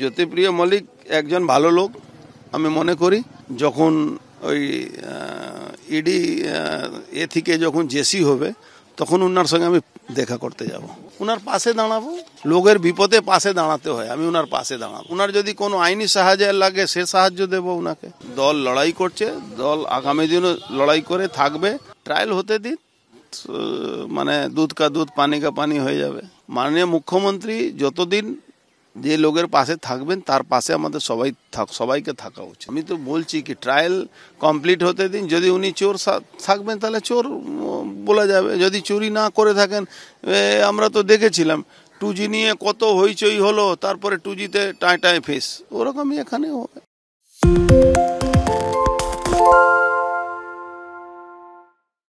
জ্যোতিপ্রিয় মল্লিক একজন ভালো লোক আমি মনে করি যখন ওই ইডি এ থেকে যখন জেসি হবে তখন ওনার সঙ্গে আমি দেখা করতে যাব ওনার পাশে দাঁড়াবো লোকের বিপদে পাশে দাঁড়াতে হয় আমি ওনার পাশে দাঁড়াবো ওনার যদি কোনো আইনি সাহায্য লাগে সে সাহায্য দেব ওনাকে দল লড়াই করছে দল আগামী দিনও লড়াই করে থাকবে ট্রায়াল হতে দিন মানে দুধ কা দুধ পানি কা পানি হয়ে যাবে মাননীয় মুখ্যমন্ত্রী যতদিন যে লোকের পাশে থাকবেন তার পাশে আমাদের সবাই থাক সবাইকে থাকা উচিত আমি তো বলছি কি ট্রায়াল কমপ্লিট হতে দিন যদি উনি চোর থাকবেন তাহলে চোর বলা যাবে যদি চুরি না করে থাকেন আমরা তো দেখেছিলাম টুজি নিয়ে কত হইচই হলো তারপরে টুজিতে টাই টাই ফেস ওরকমই এখানেও হবে